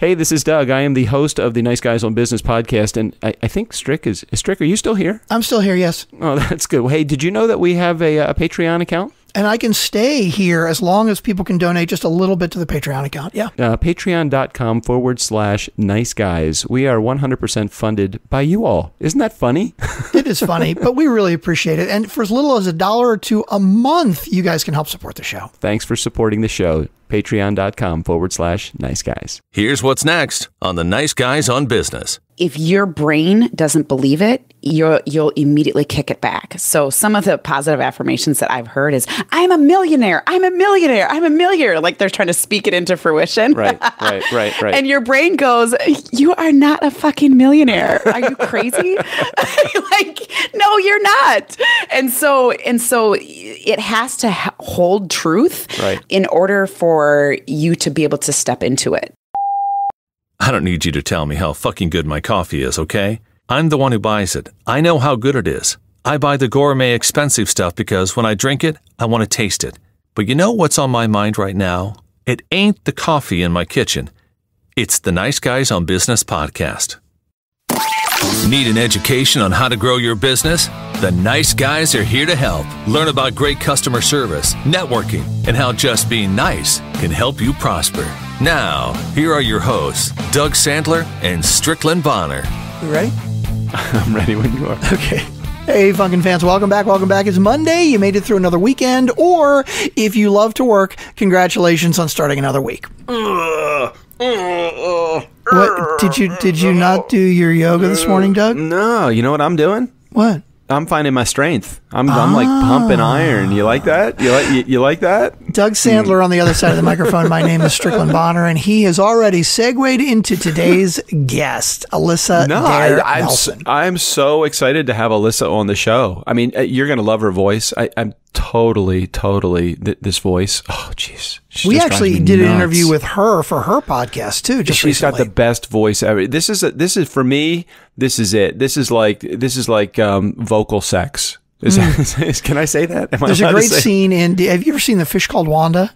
Hey, this is Doug. I am the host of the Nice Guys on Business podcast, and I, I think Strick is Strick. Are you still here? I'm still here. Yes. Oh, that's good. Well, hey, did you know that we have a, a Patreon account? and I can stay here as long as people can donate just a little bit to the Patreon account. Yeah. Uh, Patreon.com forward slash nice guys. We are 100% funded by you all. Isn't that funny? it is funny, but we really appreciate it. And for as little as a dollar or two a month, you guys can help support the show. Thanks for supporting the show. Patreon.com forward slash nice guys. Here's what's next on the Nice Guys on Business if your brain doesn't believe it, you'll you'll immediately kick it back. So some of the positive affirmations that I've heard is I'm a millionaire, I'm a millionaire, I'm a millionaire. Like they're trying to speak it into fruition. Right, right, right, right. and your brain goes, You are not a fucking millionaire. Are you crazy? like, no, you're not. And so and so it has to ha- hold truth right. in order for you to be able to step into it. I don't need you to tell me how fucking good my coffee is, okay? I'm the one who buys it. I know how good it is. I buy the gourmet expensive stuff because when I drink it, I want to taste it. But you know what's on my mind right now? It ain't the coffee in my kitchen. It's the Nice Guys on Business podcast. Need an education on how to grow your business? The Nice Guys are here to help. Learn about great customer service, networking, and how just being nice can help you prosper. Now, here are your hosts, Doug Sandler and Strickland Bonner. You ready? I'm ready when you are. Okay. Hey, Funkin' fans, welcome back. Welcome back. It's Monday. You made it through another weekend, or if you love to work, congratulations on starting another week. what did you did you not do your yoga this morning, Doug? No, you know what I'm doing? What? I'm finding my strength. I'm, I'm like pumping iron. You like that? You like you, you like that? Doug hmm. Sandler mm. on the other side of the microphone. My name is Strickland Bonner, and he has already segued into today's guest, Alyssa. No, Dare I, am I'm, I'm so excited to have Alyssa on the show. I mean, uh, you're going to love her voice. I, am totally, totally th- this voice. Oh, jeez. We actually did nuts. an interview with her for her podcast too. Just she's recently. got the best voice ever. This is a, this is for me this is it. This is like this is like um, vocal sex. Is mm. can I say that? Am There's a great scene in. Have you ever seen the fish called Wanda?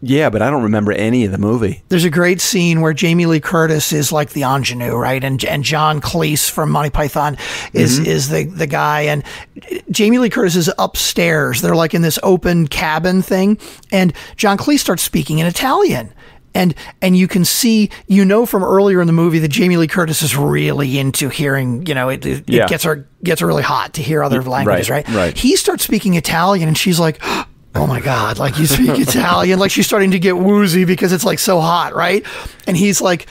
Yeah, but I don't remember any of the movie. There's a great scene where Jamie Lee Curtis is like the ingenue, right? And and John Cleese from Monty Python is mm -hmm. is the the guy, and Jamie Lee Curtis is upstairs. They're like in this open cabin thing, and John Cleese starts speaking in Italian, and and you can see you know from earlier in the movie that Jamie Lee Curtis is really into hearing you know it, it, yeah. it gets her gets really hot to hear other mm, languages right, right right he starts speaking Italian and she's like oh my god like you speak Italian like she's starting to get woozy because it's like so hot right and he's like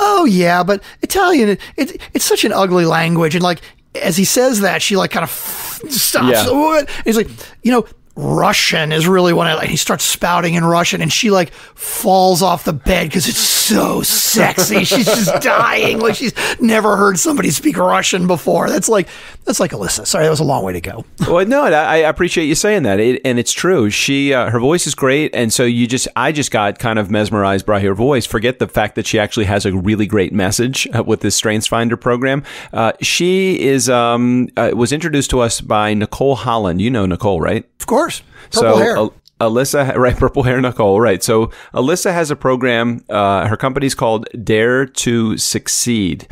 oh yeah but Italian it, it it's such an ugly language and like as he says that she like kind of stops yeah. and he's like you know Russian is really what I like. He starts spouting in Russian, and she like falls off the bed because it's so sexy. She's just dying. Like she's never heard somebody speak Russian before. That's like that's like Alyssa. Sorry, that was a long way to go. well, no, I, appreciate you saying that, it, and it's true. She uh, her voice is great, and so you just I just got kind of mesmerized by her voice. Forget the fact that she actually has a really great message uh, with this Strengths Finder program. Uh, she is um, uh, was introduced to us by Nicole Holland. You know Nicole, right? Of course. Purple so, hair. Uh, Alyssa, right? Purple hair, Nicole, right? So Alyssa has a program. Uh, her company's called Dare to Succeed,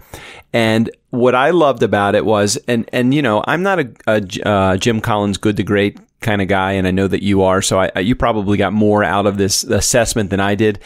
and what I loved about it was, and and you know, I'm not a, a uh, Jim Collins good to great kind of guy, and I know that you are. So I, you probably got more out of this assessment than I did.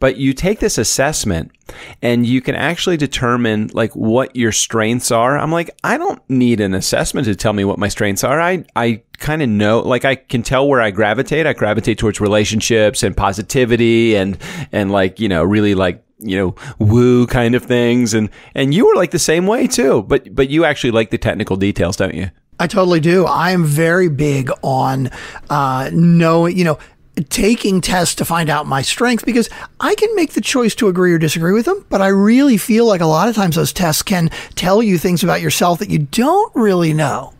But you take this assessment and you can actually determine like what your strengths are. I'm like, I don't need an assessment to tell me what my strengths are. I, I kind of know, like I can tell where I gravitate. I gravitate towards relationships and positivity and, and like, you know, really like you know, woo kind of things. And, and you were like the same way too, but, but you actually like the technical details, don't you? I totally do. I am very big on uh, knowing, you know, taking tests to find out my strength because I can make the choice to agree or disagree with them, but I really feel like a lot of times those tests can tell you things about yourself that you don't really know.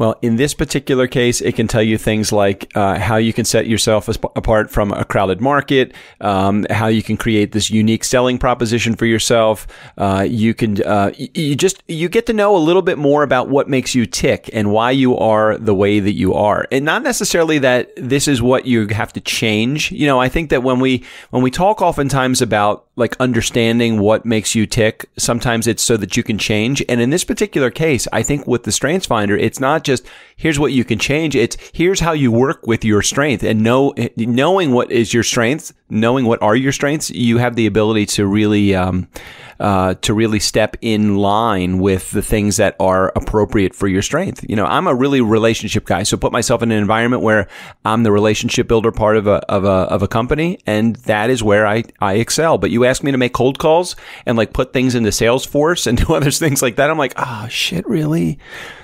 Well, in this particular case, it can tell you things like uh, how you can set yourself apart from a crowded market, um, how you can create this unique selling proposition for yourself. Uh, you can uh, you just you get to know a little bit more about what makes you tick and why you are the way that you are, and not necessarily that this is what you have to change. You know, I think that when we when we talk oftentimes about like understanding what makes you tick, sometimes it's so that you can change. And in this particular case, I think with the Strengths Finder, it's not just just here's what you can change. It's here's how you work with your strength and know, knowing what is your strength, knowing what are your strengths, you have the ability to really, um, uh, to really step in line with the things that are appropriate for your strength. You know, I'm a really relationship guy. So put myself in an environment where I'm the relationship builder part of a, of a, of a company. And that is where I, I excel. But you ask me to make cold calls and like put things into Salesforce and do other things like that. I'm like, oh shit, really?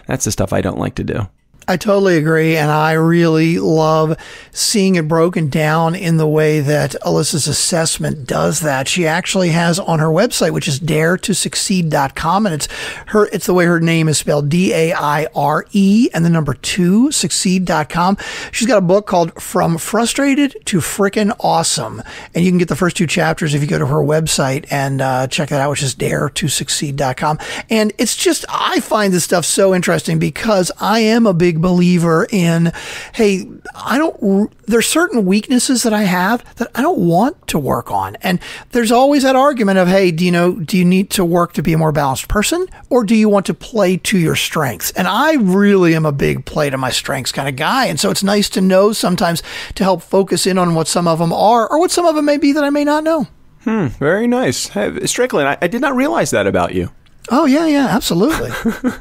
That's the stuff I don't like to do. I totally agree. And I really love seeing it broken down in the way that Alyssa's assessment does that. She actually has on her website, which is daretosucceed.com. And it's her, it's the way her name is spelled D A I R E and the number two succeed.com. She's got a book called From Frustrated to Frickin' Awesome. And you can get the first two chapters if you go to her website and uh, check that out, which is daretosucceed.com. And it's just, I find this stuff so interesting because I am a big big believer in, hey, I don't, there's certain weaknesses that I have that I don't want to work on. And there's always that argument of, hey, do you know, do you need to work to be a more balanced person or do you want to play to your strengths? And I really am a big play to my strengths kind of guy. And so it's nice to know sometimes to help focus in on what some of them are or what some of them may be that I may not know. Hmm, very nice. Hey, Strickland, I, I did not realize that about you. Oh, yeah, yeah, absolutely.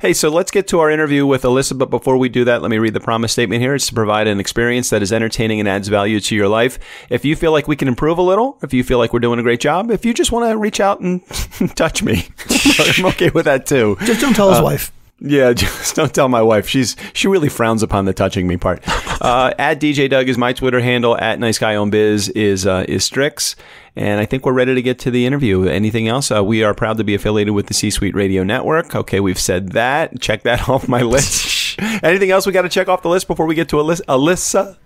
hey, so let's get to our interview with Alyssa. But before we do that, let me read the promise statement here. It's to provide an experience that is entertaining and adds value to your life. If you feel like we can improve a little, if you feel like we're doing a great job, if you just want to reach out and touch me, I'm okay with that too. Just don't tell his uh, wife. Yeah, just don't tell my wife. She's she really frowns upon the touching me part. uh, at DJ Doug is my Twitter handle. At Nice Guy on Biz is uh, is Strix. And I think we're ready to get to the interview. Anything else? Uh, we are proud to be affiliated with the C Suite Radio Network. Okay, we've said that. Check that off my list. Anything else we got to check off the list before we get to Aly- Alyssa?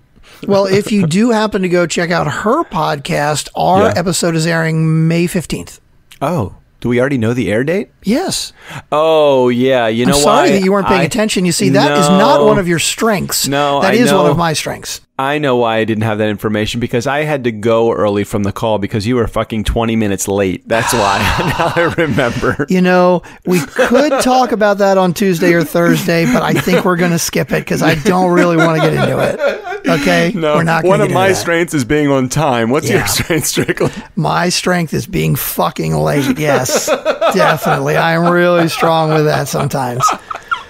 well, if you do happen to go check out her podcast, our yeah. episode is airing May 15th. Oh, do we already know the air date? Yes. Oh yeah. You know I'm sorry why? that you weren't paying I, attention. You see, that no, is not one of your strengths. No, that I is know, one of my strengths. I know why I didn't have that information because I had to go early from the call because you were fucking twenty minutes late. That's why. now I remember. You know, we could talk about that on Tuesday or Thursday, but I think we're going to skip it because I don't really want to get into it. Okay. No. We're not. One of my strengths is being on time. What's yeah. your strength, Strickland? My strength is being fucking late. Yes, definitely. Charlie. I am really strong with that sometimes.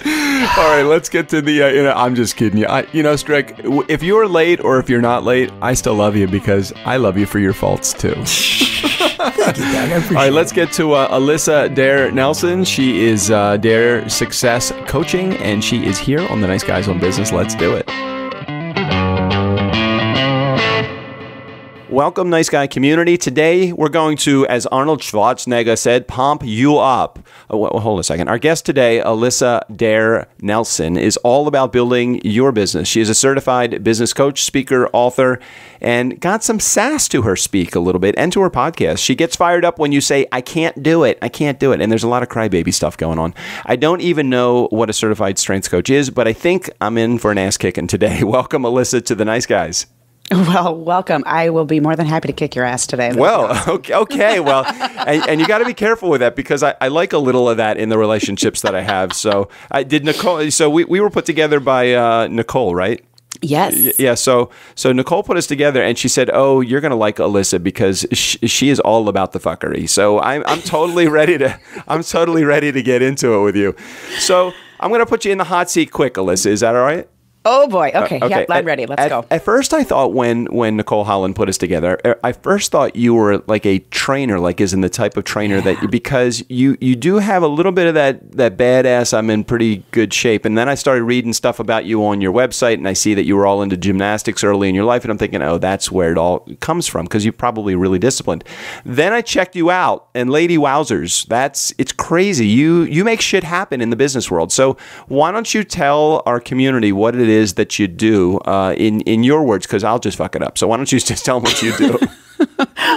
All right, let's get to the. Uh, you know, I'm just kidding you. I, you know, Strick, if you're late or if you're not late, I still love you because I love you for your faults too. Thank you, Doug. All right, let's get to uh, Alyssa Dare Nelson. She is uh, Dare Success Coaching, and she is here on the Nice Guys on Business. Let's do it. Welcome, nice guy community. Today, we're going to, as Arnold Schwarzenegger said, pump you up. Oh, hold a second. Our guest today, Alyssa Dare Nelson, is all about building your business. She is a certified business coach, speaker, author, and got some sass to her speak a little bit and to her podcast. She gets fired up when you say, I can't do it. I can't do it. And there's a lot of crybaby stuff going on. I don't even know what a certified strengths coach is, but I think I'm in for an ass kicking today. Welcome, Alyssa, to the nice guys. Well, welcome. I will be more than happy to kick your ass today. Well, okay, okay. Well, and, and, you got to be careful with that because I, I, like a little of that in the relationships that I have. So I did Nicole. So we, we were put together by uh, Nicole, right? Yes. Yeah. So so Nicole put us together, and she said, "Oh, you're gonna like Alyssa because sh- she is all about the fuckery." So I'm I'm totally ready to I'm totally ready to get into it with you. So I'm gonna put you in the hot seat quick, Alyssa. Is that all right? Oh boy. Okay. Uh, okay. Yeah, I'm ready. Let's at, go. At first, I thought when when Nicole Holland put us together, er, I first thought you were like a trainer, like is in the type of trainer yeah. that you, because you you do have a little bit of that that badass. I'm in pretty good shape, and then I started reading stuff about you on your website, and I see that you were all into gymnastics early in your life, and I'm thinking, oh, that's where it all comes from because you're probably really disciplined. Then I checked you out, and Lady Wowzers, that's it's crazy. You you make shit happen in the business world. So why don't you tell our community what it is is that you do uh, in in your words, because I'll just fuck it up. So why don't you just tell them what you do?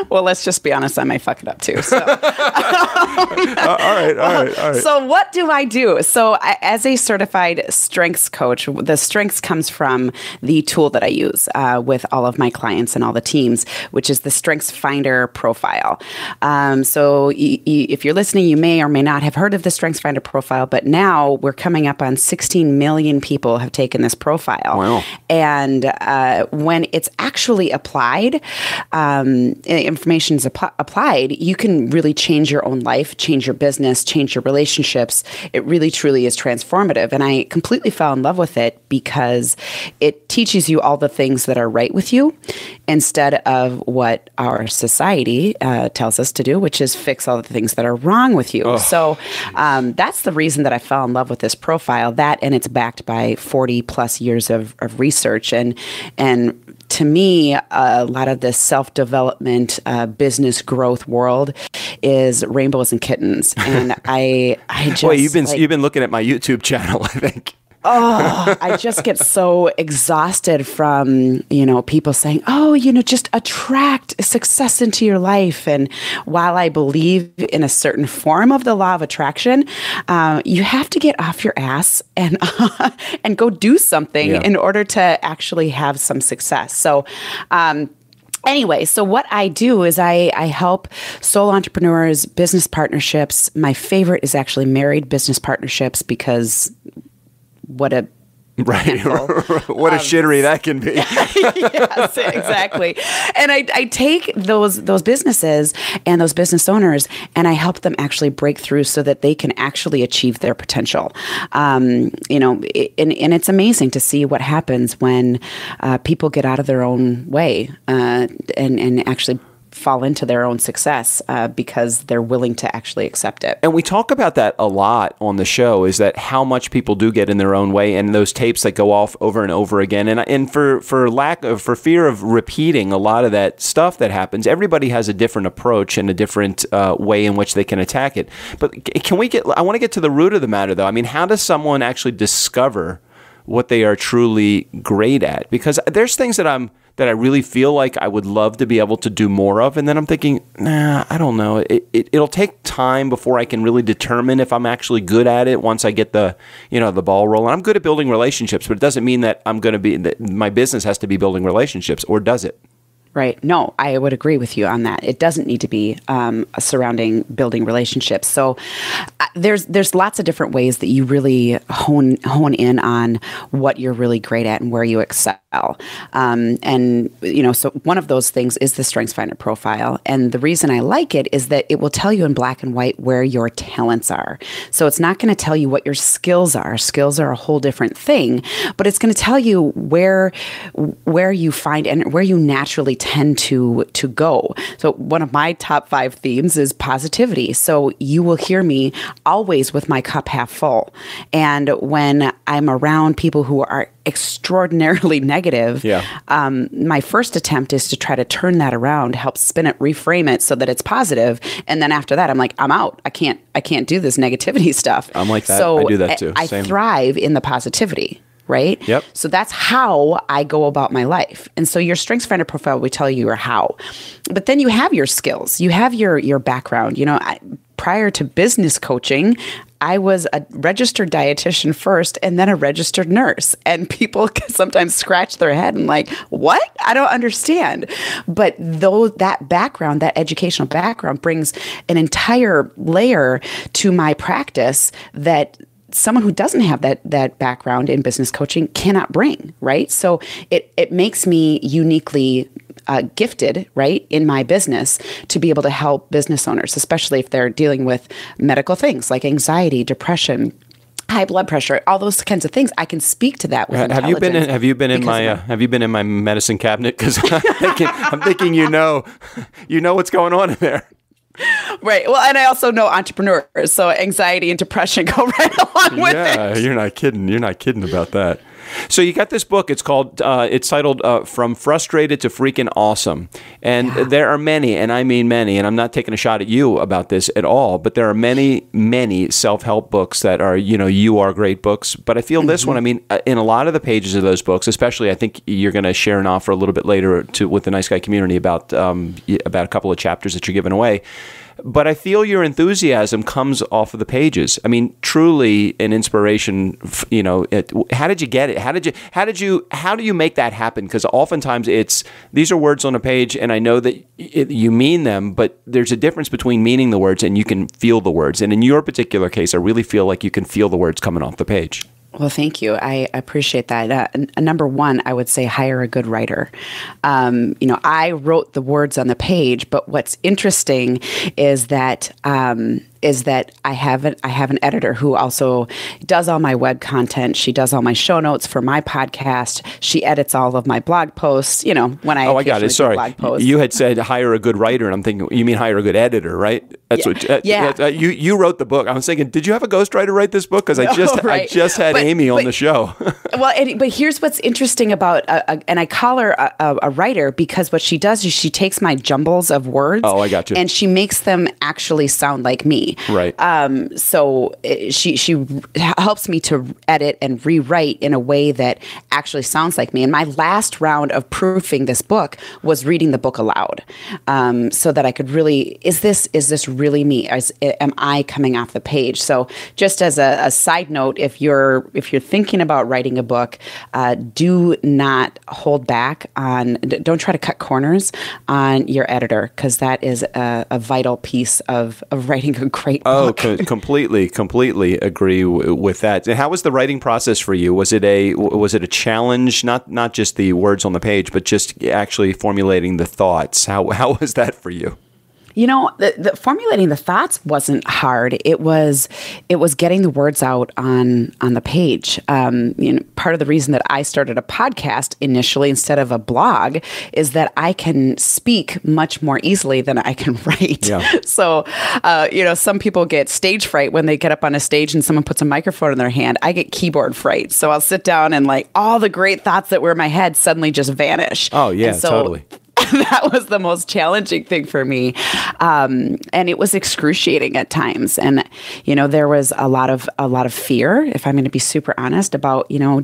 well, let's just be honest. I may fuck it up too. So. Uh, all right, all right, all right. So what do I do? So I, as a certified strengths coach, the strengths comes from the tool that I use uh, with all of my clients and all the teams, which is the Strengths Finder profile. Um, so if you're listening, you may or may not have heard of the Strengths Finder profile, but now we're coming up on 16 million people have taken this profile. Wow. And uh, when it's actually applied, um, information is applied, you can really change your own life life, change your business, change your relationships. It really truly is transformative. And I completely fell in love with it because it teaches you all the things that are right with you instead of what our society uh, tells us to do, which is fix all the things that are wrong with you. Oh, so um, that's the reason that I fell in love with this profile. That and it's backed by 40 plus years of, of research and and to me, a lot of this self development, uh, business growth world is rainbow and kittens, and I I just Boy, you've been like, you've been looking at my YouTube channel, I think. oh, I just get so exhausted from, you know, people saying, oh, you know, just attract success into your life. And while I believe in a certain form of the law of attraction, uh, you have to get off your ass and, and go do something yeah. in order to actually have some success. So, um, anyway so what i do is i i help sole entrepreneurs business partnerships my favorite is actually married business partnerships because what a Right. what a um, shittery that can be. yes, exactly. And I, I take those those businesses and those business owners and I help them actually break through so that they can actually achieve their potential. Um, you know, it, and, and it's amazing to see what happens when uh, people get out of their own way uh, and, and actually fall into their own success uh, because they're willing to actually accept it. And we talk about that a lot on the show is that how much people do get in their own way and those tapes that go off over and over again. And, and for, for lack of, for fear of repeating a lot of that stuff that happens, everybody has a different approach and a different uh, way in which they can attack it. But can we get, I want to get to the root of the matter though. I mean, how does someone actually discover what they are truly great at? Because there's things that I'm, that I really feel like I would love to be able to do more of. And then I'm thinking, nah, I don't know. It, it, it'll take time before I can really determine if I'm actually good at it once I get the, you know, the ball rolling. I'm good at building relationships, but it doesn't mean that I'm going to be, that my business has to be building relationships, or does it? right? No, I would agree with you on that. It doesn't need to be um, surrounding building relationships. So uh, there's there's lots of different ways that you really hone hone in on what you're really great at and where you excel. Um, and you know, so one of those things is the Strengths Finder profile. And the reason I like it is that it will tell you in black and white where your talents are. So it's not going to tell you what your skills are. Skills are a whole different thing, but it's going to tell you where where you find and where you naturally tend to to go. So one of my top 5 themes is positivity. So you will hear me always with my cup half full. And when I'm around people who are extraordinarily negative, yeah. um, my first attempt is to try to turn that around, help spin it, reframe it so that it's positive. And then after that, I'm like, I'm out. I can't. I can't do this negativity stuff. I'm like that. So I do that too. I thrive in the positivity right? Yep. So that's how I go about my life. And so your strengths finder profile will tell you your how. But then you have your skills. You have your your background. You know, I, prior to business coaching, I was a registered dietitian first and then a registered nurse. And people sometimes scratch their head and like, "What? I don't understand." But though that background, that educational background brings an entire layer to my practice that someone who doesn't have that that background in business coaching cannot bring, right? So it it makes me uniquely uh, gifted, right, in my business to be able to help business owners, especially if they're dealing with medical things like anxiety, depression, high blood pressure, all those kinds of things. I can speak to that with have You been in, have you been in my uh, Have you been in my medicine cabinet? Because I'm, I'm thinking you know, you know what's going on in there. Right. Well, and I also know entrepreneurs, so anxiety and depression go right along with yeah, it. Yeah, you're not kidding. You're not kidding about that. So you got this book. It's called. Uh, it's titled uh, "From Frustrated to Freaking Awesome," and yeah. there are many, and I mean many. And I'm not taking a shot at you about this at all, but there are many, many self-help books that are, you know, you are great books. But I feel mm -hmm. this mm-hmm. one. I mean, uh, in a lot of the pages of those books, especially, I think you're going to share an offer a little bit later to with the Nice Guy community about um, about a couple of chapters that you're giving away. But I feel your enthusiasm comes off of the pages. I mean, truly an inspiration. You know, it, how did you get it? How did you? How did you? How do you make that happen? Because oftentimes it's these are words on a page, and I know that it, you mean them, but there's a difference between meaning the words and you can feel the words. And in your particular case, I really feel like you can feel the words coming off the page. Well, thank you. I appreciate that. Uh, n- number one, I would say hire a good writer. Um, you know, I wrote the words on the page, but what's interesting is that um, is that I have an, I have an editor who also does all my web content. She does all my show notes for my podcast. She edits all of my blog posts. You know when I oh I got it. Sorry, you had said hire a good writer, and I'm thinking you mean hire a good editor, right? That's yeah. what uh, yeah. uh, you you wrote the book. I was thinking, did you have a ghostwriter write this book? Because no, I just right. I just had but, Amy but, on the show. well, and, but here's what's interesting about uh, uh, and I call her a, a writer because what she does is she takes my jumbles of words. Oh, I got you. And she makes them actually sound like me. Right. Um, so eh, she she helps me to edit and rewrite in a way that actually sounds like me. And my last round of proofing this book was reading the book aloud, um, so that I could really is this is this really me? Is, eh, am I coming off the page? So just as a, a side note, if you're if you're thinking about writing a book, uh, do not hold back on. Don't try to cut corners on your editor because that is a, a vital piece of of writing a great. Book. Oh, co- completely, completely agree w- with that. How was the writing process for you? Was it a was it a challenge? Not not just the words on the page, but just actually formulating the thoughts. How how was that for you? You know, the, the, formulating the thoughts wasn't hard. It was it was getting the words out on on the page. Um, you know, part of the reason that I started a podcast initially instead of a blog is that I can speak much more easily than I can write. Yeah. so, uh, you know, some people get stage fright when they get up on a stage and someone puts a microphone in their hand. I get keyboard fright. So I'll sit down and like all the great thoughts that were in my head suddenly just vanish. Oh yeah, so totally that was the most challenging thing for me. Um, and it was excruciating at times. And, you know, there was a lot of, a lot of fear, if I'm going to be super honest about, you know,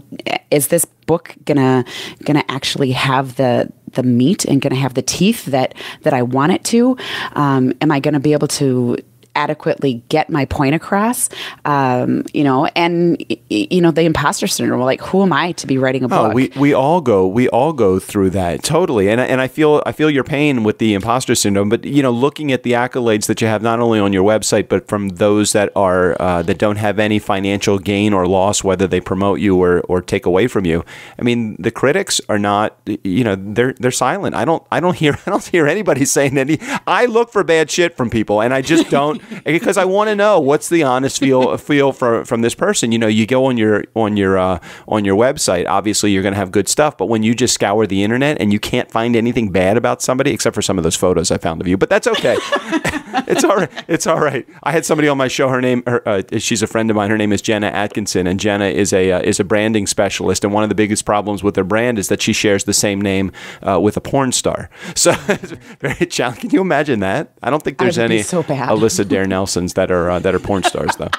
is this book gonna, gonna actually have the, the meat and gonna have the teeth that, that I want it to? Um, am I gonna be able to, adequately get my point across, um, you know, and you know the imposter syndrome. Like, who am I to be writing a oh, book? we, we all go we all go through that totally, and and I feel I feel your pain with the imposter syndrome. But you know, looking at the accolades that you have not only on your website but from those that are uh, that don't have any financial gain or loss, whether they promote you or or take away from you. I mean, the critics are not you know they're they're silent. I don't I don't hear I don't hear anybody saying any. I look for bad shit from people, and I just don't because I want to know what's the honest feel feel from from this person. You know, you go on your on your uh, on your website. Obviously, you're going to have good stuff, but when you just scour the internet and you can't find anything bad about somebody except for some of those photos I found of you, but that's okay. it's all right. It's all right. I had somebody on my show. Her name, her, uh, she's a friend of mine. Her name is Jenna Atkinson, and Jenna is a uh, is a branding specialist. And one of the biggest problems with her brand is that she shares the same name uh, with a porn star. So, very challenging. Can you imagine that? I don't think there's any so Alyssa Dare Nelsons that are uh, that are porn stars though.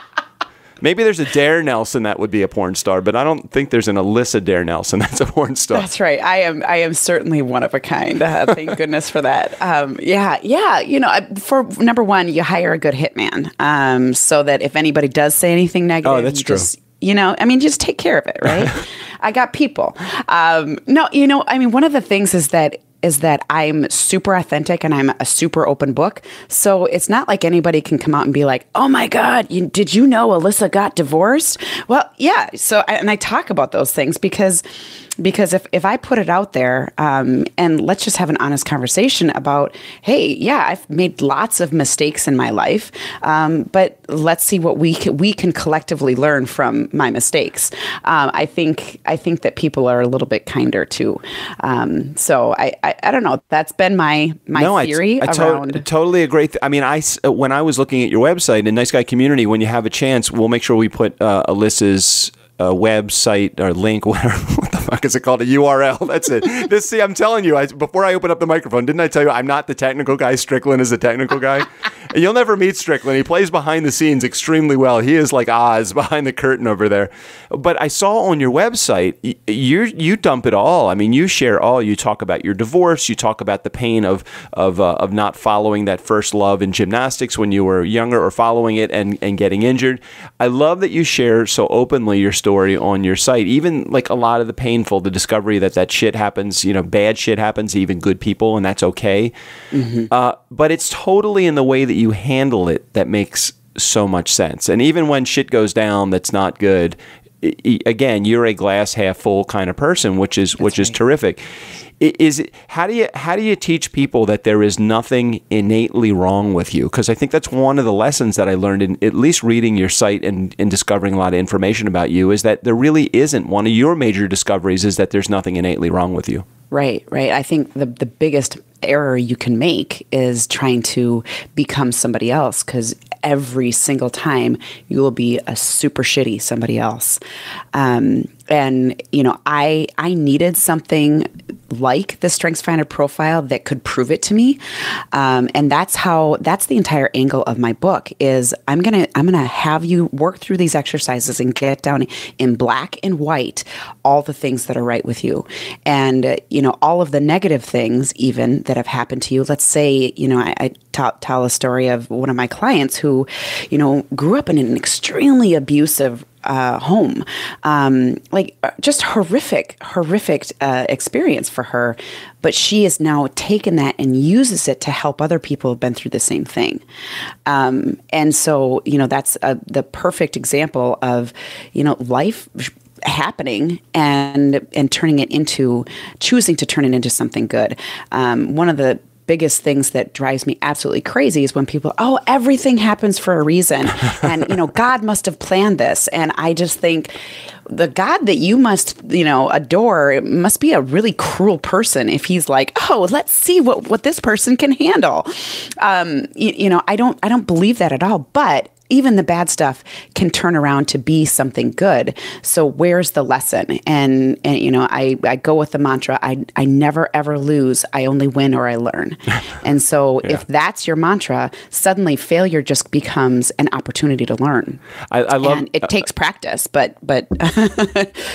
Maybe there's a Dare Nelson that would be a porn star, but I don't think there's an Alyssa Dare Nelson that's a porn star. That's right. I am. I am certainly one of a kind. Uh, thank goodness for that. Um, yeah, yeah. You know, for number one, you hire a good hitman, um, so that if anybody does say anything negative, oh, that's true. Just, you know, I mean, just take care of it, right? I got people. Um, no, you know, I mean, one of the things is that is that I'm super authentic and I'm a super open book. So it's not like anybody can come out and be like, "Oh my God, you, did you know Alyssa got divorced?" Well, yeah. So I, and I talk about those things because because if, if I put it out there um, and let's just have an honest conversation about, hey, yeah, I've made lots of mistakes in my life, um, but let's see what we can, we can collectively learn from my mistakes. Um, I think I think that people are a little bit kinder too. Um, so I, I, I don't know. That's been my my no, theory I, around. To totally agree. I mean, I uh, when I was looking at your website in Nice Guy Community, when you have a chance, we'll make sure we put uh, Alyssa's a website or link, whatever. What the fuck is it called? A URL. That's it. this, see, I'm telling you, I, before I open up the microphone, didn't I tell you I'm not the technical guy? Strickland is the technical guy. You'll never meet Strickland. He plays behind the scenes extremely well. He is like Oz behind the curtain over there. But I saw on your website, you you dump it all. I mean, you share all. You talk about your divorce. You talk about the pain of of uh, of not following that first love in gymnastics when you were younger, or following it and and getting injured. I love that you share so openly your story on your site. Even like a lot of the painful, the discovery that that shit happens. You know, bad shit happens, even good people, and that's okay. Mm -hmm. uh, but it's totally in the way that you handle it that makes so much sense. And even when shit goes down that's not good, again, you're a glass half full kind of person, which is that's which right. is terrific. Is it, how do you how do you teach people that there is nothing innately wrong with you? Because I think that's one of the lessons that I learned in at least reading your site and, and discovering a lot of information about you is that there really isn't. One of your major discoveries is that there's nothing innately wrong with you. Right, right. I think the the biggest error you can make is trying to become somebody else because every single time you will be a super shitty somebody else. Um, and you know i i needed something like the strengths finder profile that could prove it to me um, and that's how that's the entire angle of my book is i'm gonna i'm gonna have you work through these exercises and get down in black and white all the things that are right with you and uh, you know all of the negative things even that have happened to you let's say you know i, I tell a story of one of my clients who you know grew up in an extremely abusive uh, home. Um, like uh, just horrific, horrific uh, experience for her. But she has now taken that and uses it to help other people who've been through the same thing. Um, and so, you know, that's a, uh, the perfect example of, you know, life happening and and turning it into choosing to turn it into something good. Um, one of the biggest things that drives me absolutely crazy is when people, oh, everything happens for a reason. and, you know, God must have planned this. And I just think the God that you must, you know, adore must be a really cruel person if he's like, oh, let's see what, what this person can handle. Um, you, you know, I don't I don't believe that at all. But even the bad stuff can turn around to be something good. So where's the lesson? And and you know, I I go with the mantra I I never ever lose. I only win or I learn. and so yeah. if that's your mantra, suddenly failure just becomes an opportunity to learn. I, I love. And it uh, takes practice, but but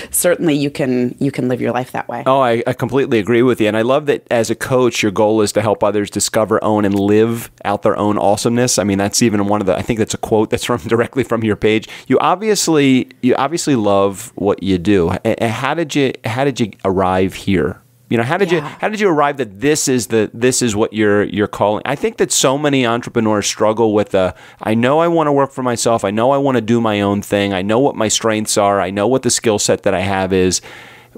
certainly you can you can live your life that way. Oh, I, I completely agree with you, and I love that as a coach, your goal is to help others discover, own, and live out their own awesomeness. I mean, that's even one of the. I think that's a quote quote that's from directly from your page. You obviously you obviously love what you do. How did you how did you arrive here? You know, how did yeah. you how did you arrive that this is the this is what you're you're calling? I think that so many entrepreneurs struggle with the I know I want to work for myself. I know I want to do my own thing. I know what my strengths are. I know what the skill set that I have is,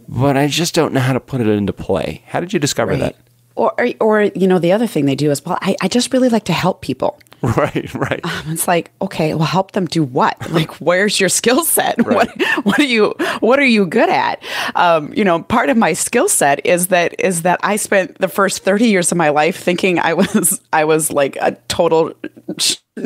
but I just don't know how to put it into play. How did you discover right. that? Or, or you know the other thing they do is well I, I just really like to help people Right, right. Um, it's like, okay, well, help them do what? Like, where's your skill set? Right. What, what are you, what are you good at? Um, you know, part of my skill set is that is that I spent the first thirty years of my life thinking I was I was like a total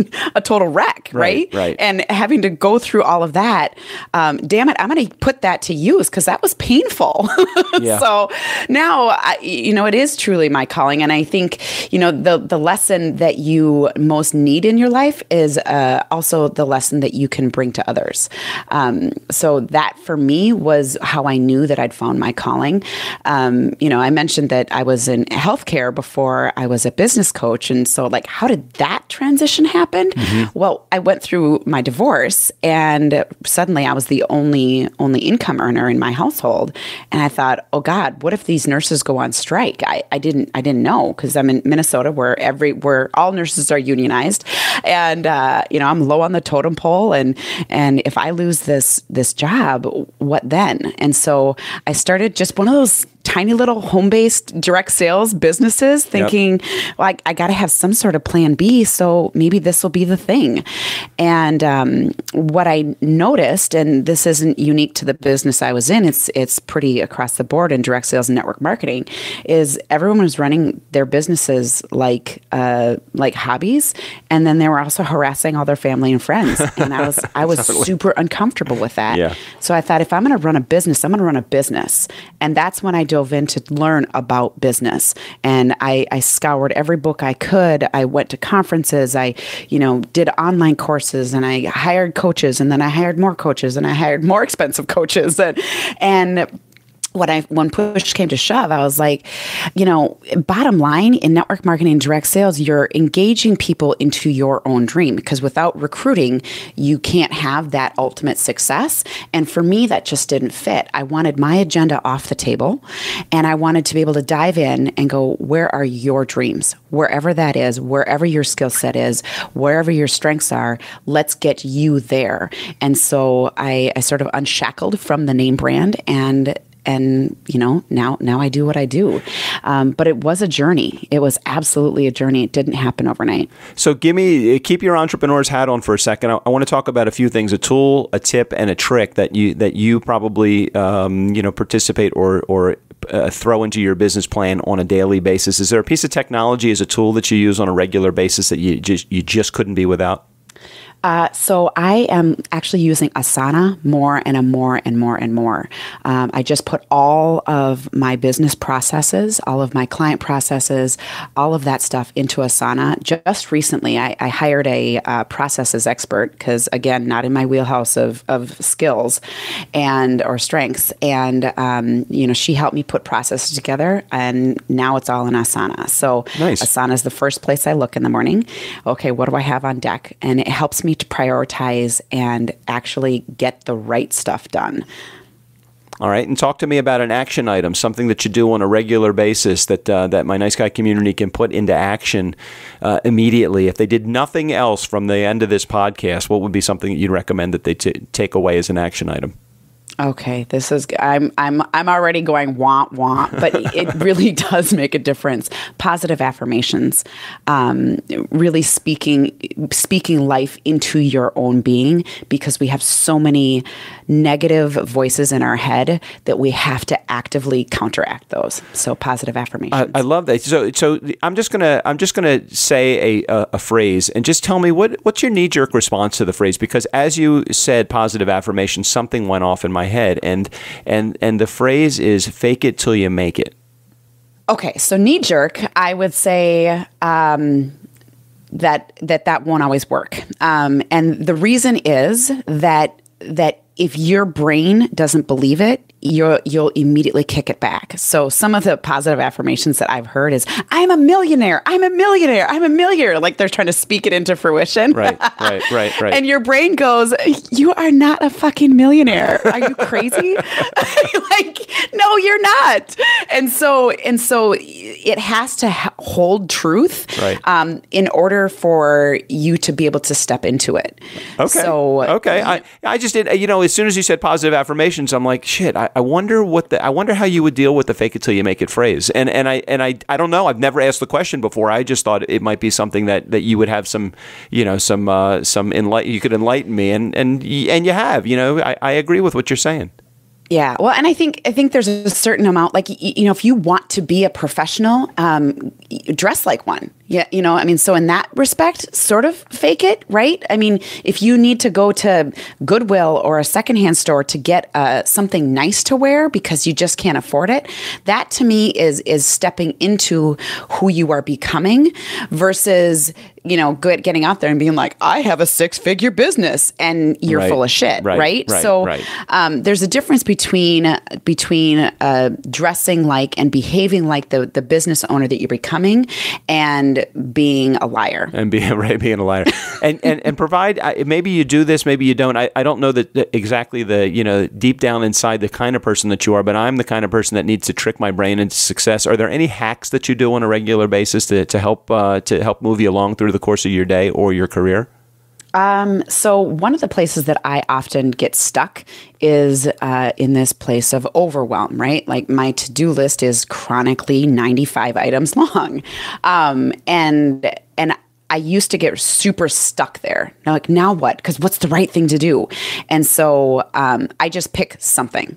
a total wreck, right? right? Right. And having to go through all of that, um, damn it, I'm going to put that to use because that was painful. yeah. So now, I, you know, it is truly my calling, and I think you know the the lesson that you most need in your life is uh, also the lesson that you can bring to others. Um, so that for me was how I knew that I'd found my calling. Um, you know, I mentioned that I was in healthcare before I was a business coach, and so like, how did that transition happen? happened? Mm-hmm. Well, I went through my divorce and suddenly I was the only only income earner in my household. And I thought, oh God, what if these nurses go on strike? I, I didn't I didn't know because I'm in Minnesota where every where all nurses are unionized. And uh, you know, I'm low on the totem pole and and if I lose this this job, what then? And so I started just one of those tiny little home based direct sales businesses thinking, yep. like, I, I got to have some sort of plan B. So maybe this will be the thing. And um, what I noticed, and this isn't unique to the business I was in, it's, it's pretty across the board in direct sales and network marketing, is everyone was running their businesses like, uh, like hobbies. And then they were also harassing all their family and friends. And I was, I was totally. super uncomfortable with that. Yeah. So I thought, if I'm going to run a business, I'm going to run a business. And that's when I dove in to learn about business. And I, I scoured every book I could. I went to conferences. I, you know, did online courses and I hired coaches and then I hired more coaches and I hired more expensive coaches. And, and when I when push came to shove, I was like, you know, bottom line in network marketing direct sales, you're engaging people into your own dream because without recruiting, you can't have that ultimate success. And for me, that just didn't fit. I wanted my agenda off the table and I wanted to be able to dive in and go, where are your dreams? Wherever that is, wherever your skill set is, wherever your strengths are, let's get you there. And so I, I sort of unshackled from the name brand and and you know now now I do what I do. Um, but it was a journey. It was absolutely a journey. It didn't happen overnight. So give me uh, keep your entrepreneur's hat on for a second. I, I want to talk about a few things: a tool, a tip, and a trick that you that you probably um, you know participate or or uh, throw into your business plan on a daily basis. Is there a piece of technology as a tool that you use on a regular basis that you just you just couldn't be without? Uh, so I am actually using Asana more and more and more and more. Um, I just put all of my business processes, all of my client processes, all of that stuff into Asana. Just recently, I, I hired a uh, processes expert because, again, not in my wheelhouse of, of skills and or strengths. And um, you know, she helped me put processes together, and now it's all in Asana. So nice. Asana is the first place I look in the morning. Okay, what do I have on deck? And it helps me need to prioritize and actually get the right stuff done. All right, and talk to me about an action item, something that you do on a regular basis that uh, that my nice guy community can put into action uh, immediately. If they did nothing else from the end of this podcast, what would be something that you'd recommend that they take away as an action item? Okay, this is I'm I'm I'm already going want want, but it really does make a difference. Positive affirmations, um, really speaking speaking life into your own being, because we have so many negative voices in our head that we have to actively counteract those. So positive affirmations. I, I love that. So so I'm just gonna I'm just gonna say a, a phrase and just tell me what what's your knee jerk response to the phrase because as you said positive affirmations something went off in my my head, and and and the phrase is "fake it till you make it." Okay, so knee jerk, I would say. Um, that that that won't always work um, and the reason is that that if your brain doesn't believe it you'll you'll immediately kick it back. So some of the positive affirmations that I've heard is I'm a millionaire, I'm a millionaire, I'm a millionaire. Like they're trying to speak it into fruition. Right, right, right, right. and your brain goes, You are not a fucking millionaire. Are you crazy? like, no, you're not. And so and so it has to hold truth right. um, in order for you to be able to step into it. Okay. So okay. I, I just did you know, as soon as you said positive affirmations, I'm like, shit, I, I wonder what the I wonder how you would deal with the fake it till you make it phrase. And and I and I I don't know. I've never asked the question before. I just thought it might be something that that you would have some you know some uh, some enlighten you could enlighten me and and and you have you know I, I agree with what you're saying. Yeah. Well, and I think I think there's a certain amount like you know if you want to be a professional, um, dress like one. Yeah, you know, I mean, so in that respect, sort of fake it, right? I mean, if you need to go to Goodwill or a secondhand store to get uh, something nice to wear because you just can't afford it, that to me is is stepping into who you are becoming versus you know good getting out there and being like i have a six figure business and you're right, full of shit right, right? right so um, there's a difference between between uh, dressing like and behaving like the the business owner that you're becoming and being a liar. And being right, being a liar. and, and and provide maybe you do this, maybe you don't. I, I don't know that exactly the you know deep down inside the kind of person that you are, but I'm the kind of person that needs to trick my brain into success. Are there any hacks that you do on a regular basis to to help uh, to help move you along through the course of your day or your career? Um, so one of the places that I often get stuck is uh, in this place of overwhelm, right? Like my to-do list is chronically 95 items long, um, and and I used to get super stuck there. Now, like now what? Because what's the right thing to do? And so um, I just pick something.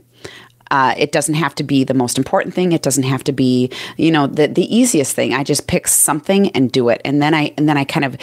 Uh, it doesn't have to be the most important thing. It doesn't have to be, you know, the, the easiest thing. I just pick something and do it. And then I, and then I kind of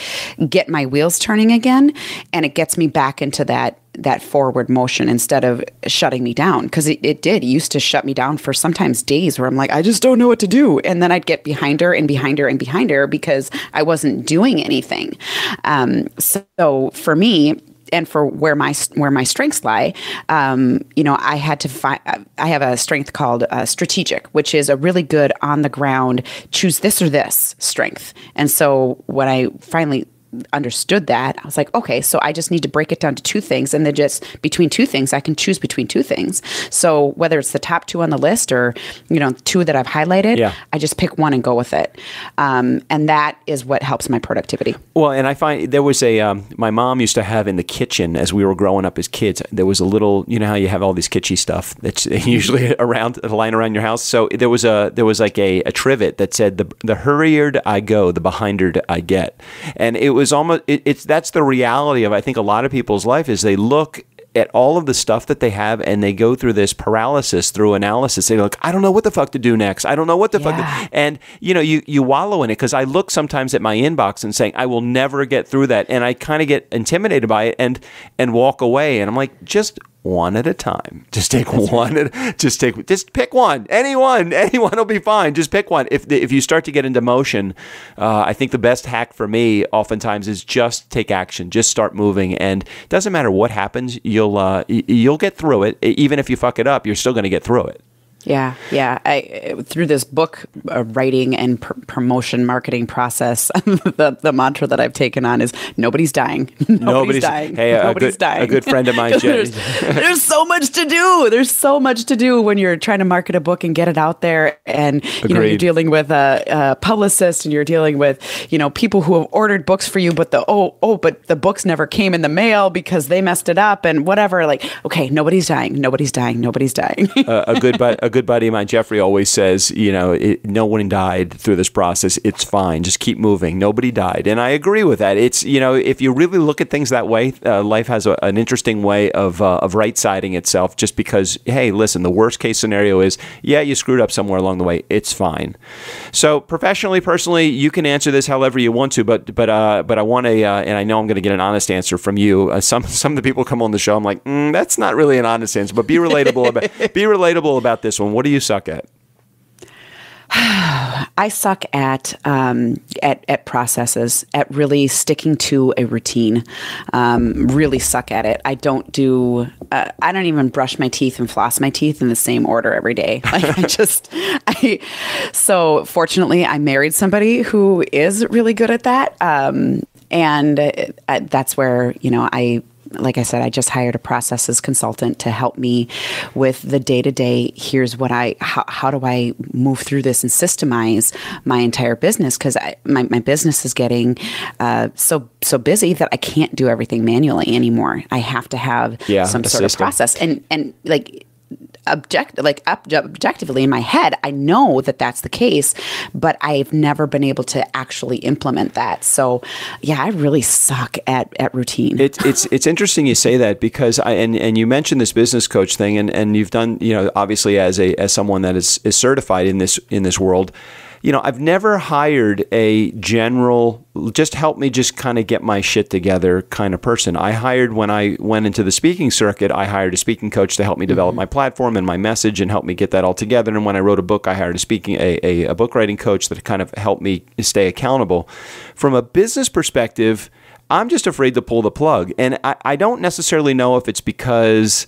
get my wheels turning again and it gets me back into that, that forward motion instead of shutting me down. Cause it, it did it used to shut me down for sometimes days where I'm like, I just don't know what to do. And then I'd get behind her and behind her and behind her because I wasn't doing anything. Um, so for me, and for where my where my strengths lie, um, you know, I had to find. I have a strength called uh, strategic, which is a really good on the ground choose this or this strength. And so when I finally understood that, I was like, okay, so I just need to break it down to two things. And then just between two things, I can choose between two things. So whether it's the top two on the list or, you know, two that I've highlighted, yeah. I just pick one and go with it. Um, and that is what helps my productivity. Well, and I find there was a, um, my mom used to have in the kitchen as we were growing up as kids, there was a little, you know, how you have all these kitschy stuff that's usually around, lying around your house. So there was a, there was like a, a trivet that said, the, the hurrier I go, the behinder I get. And it was, was almost it, it's that's the reality of I think a lot of people's life is they look at all of the stuff that they have and they go through this paralysis through analysis. they look, I don't know what the fuck to do next. I don't know what the yeah. fuck. and you know, you you wallow in it because I look sometimes at my inbox and saying I will never get through that, and I kind of get intimidated by it and and walk away. And I'm like, just one at a time. Just take That's one. Right. just take. Just pick one. Anyone. Anyone will be fine. Just pick one. If if you start to get into motion, uh, I think the best hack for me oftentimes is just take action. Just start moving, and it doesn't matter what happens. You'll uh, you'll get through it. Even if you fuck it up, you're still going to get through it. Yeah, yeah. I, through this book uh, writing and pr promotion marketing process, the, the mantra that I've taken on is nobody's dying. nobody's, nobody's dying. Hey, nobody's a good, dying. A good friend of mine, there's, there's, so much to do. There's so much to do when you're trying to market a book and get it out there, and Agreed. you know you're dealing with a, a, publicist and you're dealing with you know people who have ordered books for you, but the oh oh, but the books never came in the mail because they messed it up and whatever. Like, okay, nobody's dying. Nobody's dying. Nobody's dying. uh, a good but. A good buddy of mine, Jeffrey, always says, you know, it, no one died through this process. It's fine. Just keep moving. Nobody died. And I agree with that. It's, you know, if you really look at things that way, uh, life has a, an interesting way of, uh, of right siding itself just because, hey, listen, the worst case scenario is, yeah, you screwed up somewhere along the way. It's fine. So, professionally, personally, you can answer this however you want to, but, but, uh, but I want to, uh, and I know I'm going to get an honest answer from you. Uh, some, some of the people come on the show, I'm like, mm, that's not really an honest answer, but be relatable about, be relatable about this one. What do you suck at? I suck at, um, at at processes, at really sticking to a routine. Um, really suck at it. I don't do. Uh, I don't even brush my teeth and floss my teeth in the same order every day. Like I just. I, so fortunately, I married somebody who is really good at that. Um, and uh, that's where you know I like I said, I just hired a processes consultant to help me with the day to day. Here's what I, how, how do I move through this and systemize my entire business? Because my, my business is getting uh, so, so busy that I can't do everything manually anymore. I have to have yeah, some sort system. of process. And, and like, object like objectively in my head i know that that's the case but i've never been able to actually implement that so yeah i really suck at, at routine it, it's it's interesting you say that because i and, and you mentioned this business coach thing and and you've done you know obviously as a as someone that is is certified in this in this world you know, I've never hired a general, just help me just kind of get my shit together kind of person. I hired when I went into the speaking circuit, I hired a speaking coach to help me develop mm-hmm. my platform and my message and help me get that all together. And when I wrote a book, I hired a speaking, a, a, a book writing coach that kind of helped me stay accountable. From a business perspective, I'm just afraid to pull the plug. And I, I don't necessarily know if it's because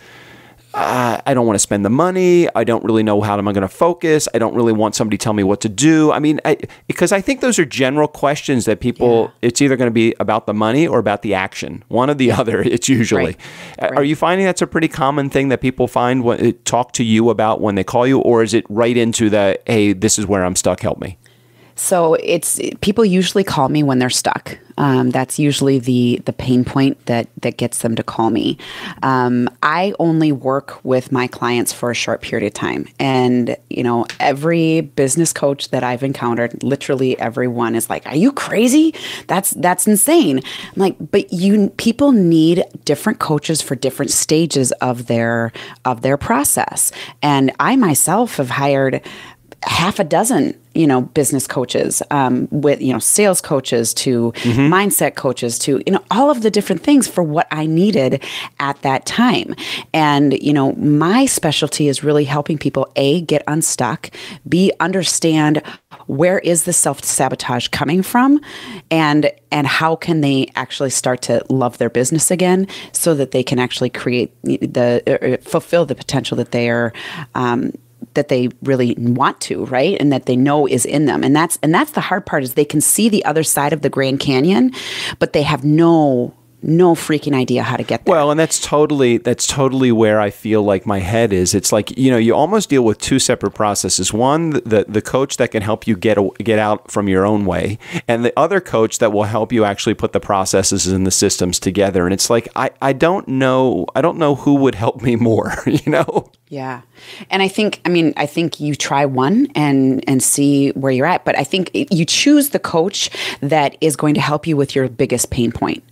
uh, I don't want to spend the money. I don't really know how am I going to focus. I don't really want somebody to tell me what to do. I mean, I, because I think those are general questions that people. Yeah. It's either going to be about the money or about the action. One or the other. It's usually. Right. Right. Are you finding that's a pretty common thing that people find when eh, talk to you about when they call you, or is it right into the hey, this is where I'm stuck. Help me. So it's people usually call me when they're stuck. Um, that's usually the the pain point that that gets them to call me. Um, I only work with my clients for a short period of time, and you know every business coach that I've encountered, literally everyone is like, "Are you crazy? That's that's insane." I'm like, but you people need different coaches for different stages of their of their process, and I myself have hired half a dozen you know business coaches um, with you know sales coaches to mm-hmm. mindset coaches to you know all of the different things for what i needed at that time and you know my specialty is really helping people a get unstuck b understand where is the self-sabotage coming from and and how can they actually start to love their business again so that they can actually create the uh, fulfill the potential that they are um, that they really want to, right? And that they know is in them. And that's and that's the hard part is they can see the other side of the Grand Canyon, but they have no no freaking idea how to get there. Well, and that's totally that's totally where I feel like my head is. It's like you know you almost deal with two separate processes. One, the the coach that can help you get get out from your own way, and the other coach that will help you actually put the processes and the systems together. And it's like I I don't know I don't know who would help me more. You know. Yeah, and I think I mean I think you try one and and see where you're at, but I think you choose the coach that is going to help you with your biggest pain point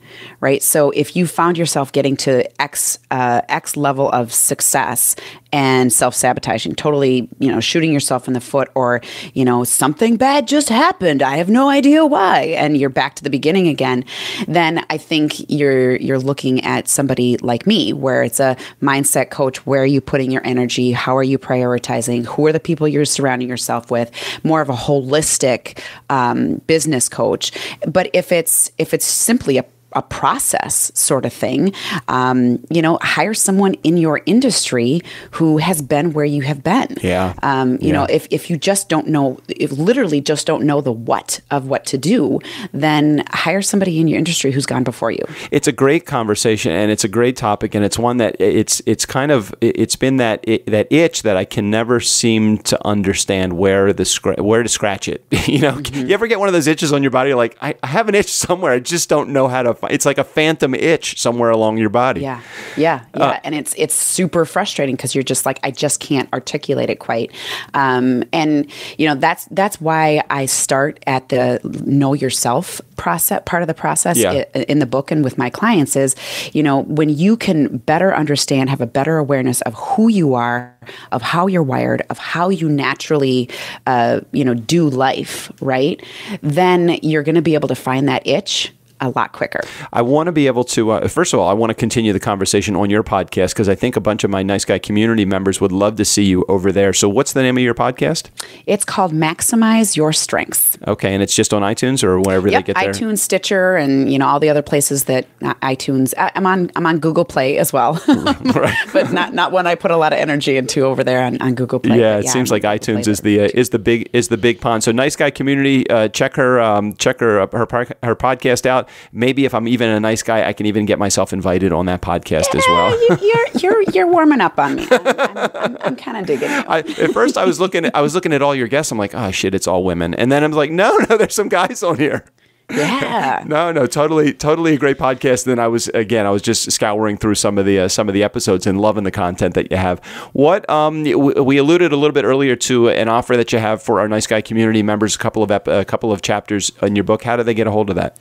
right? So if you found yourself getting to X uh, X level of success and self sabotaging, totally, you know, shooting yourself in the foot, or you know, something bad just happened. I have no idea why, and you're back to the beginning again. Then I think you're you're looking at somebody like me, where it's a mindset coach. Where are you putting your energy? How are you prioritizing? Who are the people you're surrounding yourself with? More of a holistic um, business coach. But if it's if it's simply a a process sort of thing. Um, you know, hire someone in your industry who has been where you have been. Yeah. Um, you yeah. know, if, if you just don't know, if literally just don't know the what of what to do, then hire somebody in your industry who's gone before you. It's a great conversation and it's a great topic and it's one that it's it's kind of it's been that it, that itch that I can never seem to understand where the where to scratch it. you know, mm -hmm. you ever get one of those itches on your body like I, I have an itch somewhere, I just don't know how to it's like a phantom itch somewhere along your body. Yeah, yeah, uh, yeah. Uh, and it's it's super frustrating because you're just like I just can't articulate it quite. Um, and you know that's that's why I start at the know yourself process part of the process yeah. in the book and with my clients is you know when you can better understand, have a better awareness of who you are, of how you're wired, of how you naturally uh, you know do life, right? Then you're going to be able to find that itch a lot quicker. I want to be able to, uh, first of all, I want to continue the conversation on your podcast because I think a bunch of my Nice Guy community members would love to see you over there. So, what's the name of your podcast? It's called Maximize Your Strengths. Okay. And it's just on iTunes or wherever yep, they get there? iTunes, Stitcher, and, you know, all the other places that uh, iTunes. I, am on I'm on Google Play as well. but not, not one I put a lot of energy into over there on, on Google Play. Yeah, yeah it seems I'm like iTunes is the, uh, is the big, is the big pond. So, Nice Guy community, uh, check her, um, check her, uh, her, her podcast out maybe if I'm even a nice guy, I can even get myself invited on that podcast yeah, as well. you, are you're you're warming up on me. I'm, I'm, I'm, I'm kind of digging. at first, I was looking at, I was looking at all your guests. I'm like, oh shit, it's all women. And then I'm like, no, no, there's some guys on here. Yeah. no, no, totally, totally a great podcast. And then I was again, I was just scouring through some of the uh, some of the episodes and loving the content that you have. What um, we alluded a little bit earlier to an offer that you have for our nice guy community members. A couple of a couple of chapters in your book. How do they get a hold of that?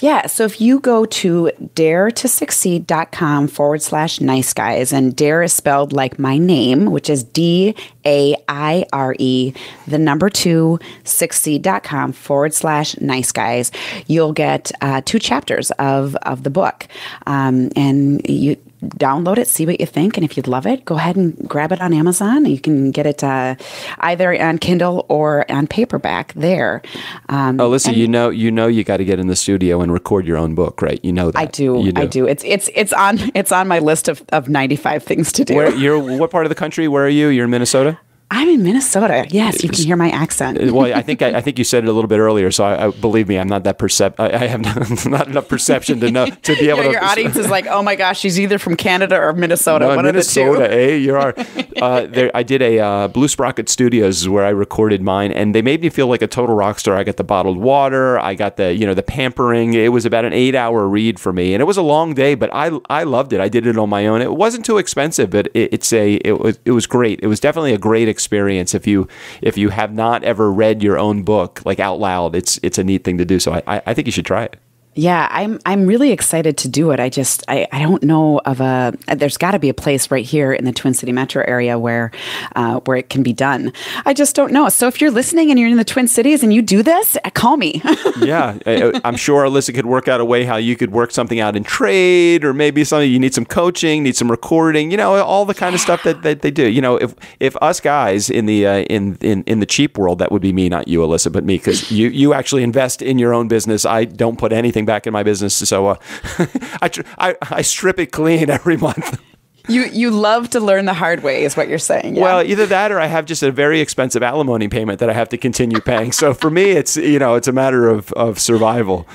Yeah. So if you go to daretosucceed.com forward slash nice guys, and dare is spelled like my name, which is D A I R E, the number two, succeed.com forward slash nice guys, you'll get uh, two chapters of, of the book. Um, and you download it, see what you think, and if you would love it, go ahead and grab it on Amazon. You can get it uh, either on Kindle or on paperback there. Um, oh, listen, you know, you know, you got to get in the studio and record your own book, right? You know that. I do. do. I do. It's it's it's on it's on my list of, of ninety five things to do. Where, you're what part of the country? Where are you? You're in Minnesota. I'm in Minnesota. Yes, you can hear my accent. well, I think I, I, think you said it a little bit earlier. So I, I believe me, I'm not that percept. I, I have not, not, enough perception to know to be able yeah, to. Your audience is like, oh my gosh, she's either from Canada or Minnesota. No, One Minnesota, of the two. eh? You are. Uh, there, I did a uh, Blue Sprocket Studios where I recorded mine, and they made me feel like a total rock star. I got the bottled water, I got the you know the pampering. It was about an eight hour read for me, and it was a long day, but I I loved it. I did it on my own. It wasn't too expensive, but it, it's a it was it was great. It was definitely a great experience if you if you have not ever read your own book like out loud. It's it's a neat thing to do. So I I think you should try it. Yeah, I'm I'm really excited to do it. I just I, I don't know of a there's got to be a place right here in the Twin City metro area where uh, where it can be done. I just don't know. So if you're listening and you're in the Twin Cities and you do this, uh, call me. yeah, I, am sure Alyssa could work out a way how you could work something out in trade or maybe something you need some coaching, need some recording, you know, all the kind yeah. of stuff that, that they do. You know, if if us guys in the uh, in in in the cheap world, that would be me, not you, Alyssa, but me, because you you actually invest in your own business. I don't put anything back in my business. So uh, I, I, I strip it clean every month. You you love to learn the hard way, is what you're saying. Yeah? Well, either that, or I have just a very expensive alimony payment that I have to continue paying. so for me, it's you know it's a matter of of survival.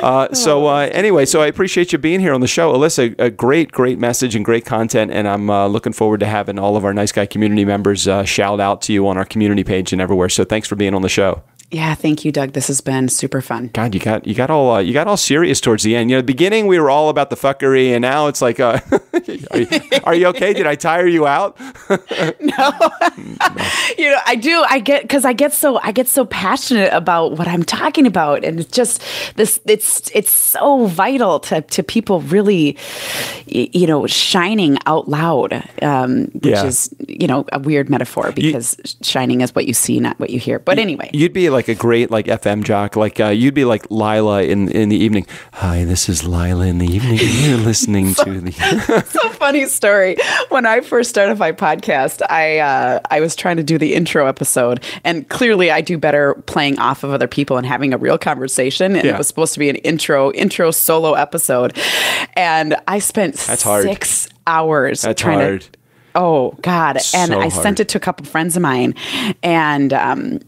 Uh, oh. so uh, anyway, so I appreciate you being here on the show, Alyssa. A great great message and great content, and I'm uh, looking forward to having all of our nice guy community members uh, shout out to you on our community page and everywhere. So thanks for being on the show. Yeah, thank you, Doug. This has been super fun. God, you got you got all uh, you got all serious towards the end. You know, the beginning we were all about the fuckery, and now it's like, uh, are, you, are, you, okay? Did I tire you out? no, you know, I do. I get because I get so I get so passionate about what I'm talking about, and it's just this. It's it's so vital to to people really, you know, shining out loud, um, which yeah. is you know a weird metaphor because you, shining is what you see, not what you hear. But anyway, you'd be like like a great like FM jock. Like uh, you'd be like Lila in in the evening. Hi, this is Lila in the evening. You're listening so, to the. so funny story. When I first started my podcast, I uh, I was trying to do the intro episode, and clearly I do better playing off of other people and having a real conversation. And yeah. it was supposed to be an intro intro solo episode, and I spent That's hard. six hours That's trying hard. to Oh God! And so I sent it to a couple friends of mine, and um,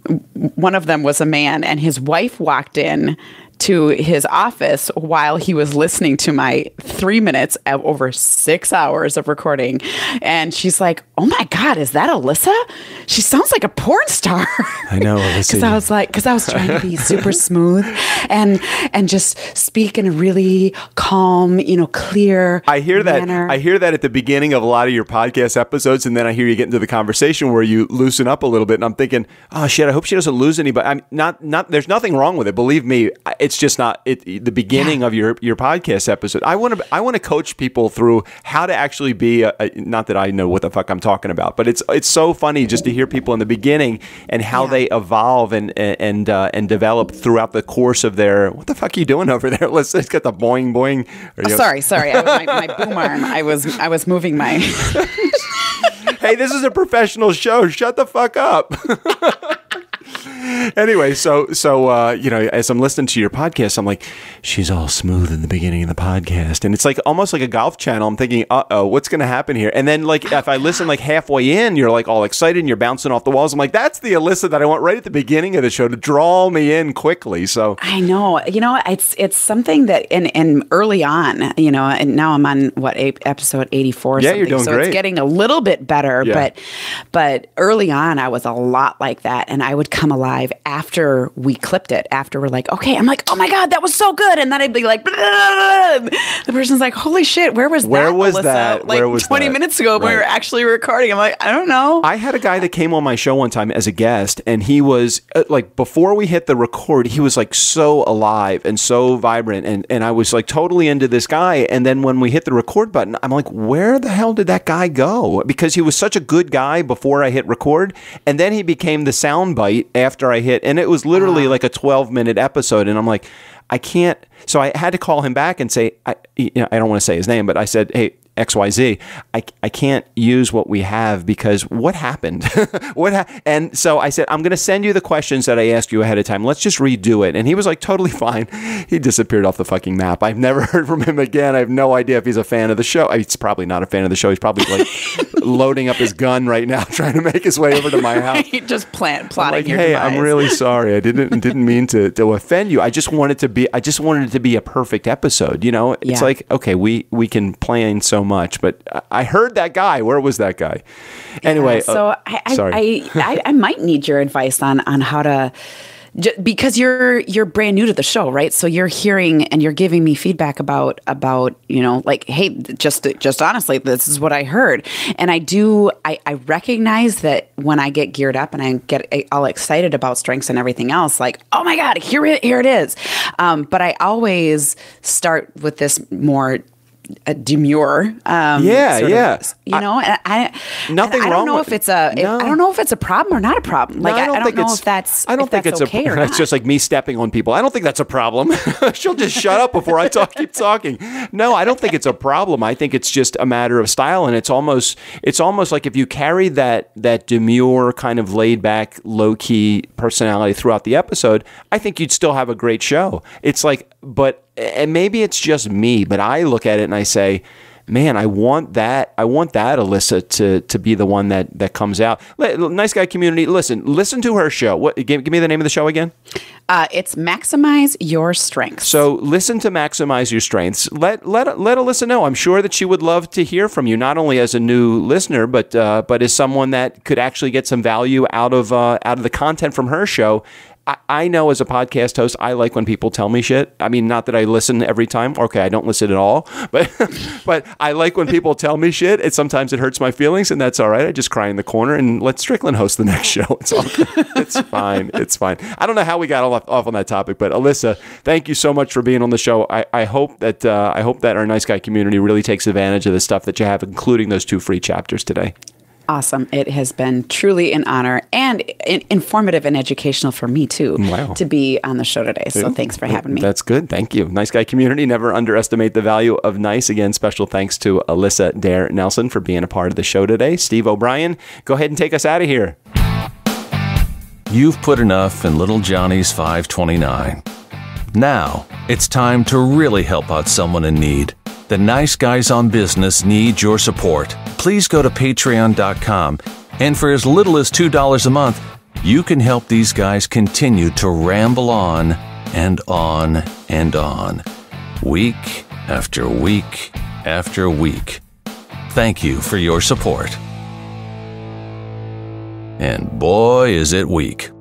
one of them was a man, and his wife walked in to his office while he was listening to my three minutes of over six hours of recording. And she's like, Oh my God, is that Alyssa? She sounds like a porn star. I know. Because I was like, because I was trying to be super smooth and and just speak in a really calm, you know, clear. I hear manner. that. I hear that at the beginning of a lot of your podcast episodes, and then I hear you get into the conversation where you loosen up a little bit, and I'm thinking, oh shit, I hope she doesn't lose anybody. I'm not not. There's nothing wrong with it. Believe me. I, it's just not it, the beginning yeah. of your your podcast episode. I want to I want to coach people through how to actually be a, a, not that I know what the fuck I'm talking about, but it's it's so funny just to hear people in the beginning and how yeah. they evolve and and uh, and develop throughout the course of their what the fuck are you doing over there? Let's let's get the boing boing. Oh, sorry, sorry, I, my, my boom arm. I was I was moving my. hey, this is a professional show. Shut the fuck up. anyway, so so uh, you know, as I'm listening to your podcast, I'm like, she's all smooth in the beginning of the podcast, and it's like almost like a golf channel. I'm thinking, uh oh, what's going to happen here? And then like if I listen like halfway in, you're like all excited and you're bouncing off the walls. I'm like, that's the Alyssa that I want right at the beginning of the show to draw me in quickly. So I know, you know, it's it's something that and and early on, you know, and now I'm on what episode 84. yeah, you're doing so great. It's getting a little bit better, yeah. but but early on, I was a lot like that, and I would come alive after we clipped it, after we're like, okay, I'm like, oh my God, that was so good. And then I'd be like, the person's like, holy shit, where was where that? Was that? Like where was 20 minutes ago right. we were actually recording. I'm like, I don't know. I had a guy that came on my show one time as a guest, and he was uh, like, before we hit the record, he was like so alive and so vibrant. And, and I was like totally into this guy. And then when we hit the record button, I'm like, where the hell did that guy go? Because he was such a good guy before I hit record. And then he became the soundbite after I I hit. And it was literally like a 12 minute episode. And I'm like, I can't. So I had to call him back and say, I, you know, I don't want to say his name, but I said, hey, XYZ, I, I can't use what we have because what happened? what ha and so I said, I'm going to send you the questions that I asked you ahead of time. Let's just redo it. And he was like, totally fine. He disappeared off the fucking map. I've never heard from him again. I have no idea if he's a fan of the show. He's probably not a fan of the show. He's probably like loading up his gun right now, trying to make his way over to my house. just plant plotting. I'm hey, demise. I'm really sorry. I didn't didn't mean to to offend you. I just wanted to be. I just wanted it to be a perfect episode. You know, it's yeah. like okay, we we can plan so much. But I heard that guy. Where was that guy? Anyway, yeah, so uh, I, I, I, I might need your advice on on how to because you're you're brand new to the show right so you're hearing and you're giving me feedback about about you know like hey just just honestly this is what i heard and i do i, I recognize that when i get geared up and i get all excited about strengths and everything else like oh my god here it here it is um, but i always start with this more a demure. Um, yeah, yeah. Of, you know, I, I nothing I don't know if it's a. no. I don't know if it's a problem or not a problem. Like no, I, don't I don't, think know if that's. I don't think it's okay a. It's just like me stepping on people. I don't think that's a problem. She'll just shut up before I talk. Keep talking. No, I don't think it's a problem. I think it's just a matter of style, and it's almost it's almost like if you carry that that demure kind of laid back, low key personality throughout the episode, I think you'd still have a great show. It's like, but and maybe it's just me, but I look at it and I say, man, I want that. I want that Alyssa to to be the one that that comes out. nice guy community. Listen, listen to her show. What? Give, give me the name of the show again. Uh, it's maximize your strengths. So listen to maximize your strengths. Let let let Alyssa know. I'm sure that she would love to hear from you, not only as a new listener, but uh, but as someone that could actually get some value out of uh, out of the content from her show I, I know as a podcast host, I like when people tell me shit. I mean, not that I listen every time. Okay, I don't listen at all, but but I like when people tell me shit. It sometimes it hurts my feelings, and that's all right. I just cry in the corner and let Strickland host the next show. It's all it's fine. It's fine. I don't know how we got off, off on that topic, but Alyssa, thank you so much for being on the show. I, I hope that uh, I hope that our nice guy community really takes advantage of the stuff that you have, including those two free chapters today awesome. It has been truly an honor and informative and educational for me too wow. to be on the show today. So thanks for having me. That's good. Thank you. Nice Guy community. Never underestimate the value of nice. Again, special thanks to Alyssa Dare Nelson for being a part of the show today. Steve O'Brien, go ahead and take us out of here. You've put enough in Little Johnny's 529. Now it's time to really help out someone in need. The Nice Guys on Business need your support. Please go to patreon.com and for as little as $2 a month, you can help these guys continue to ramble on and on and on, week after week after week. Thank you for your support. And boy, is it weak.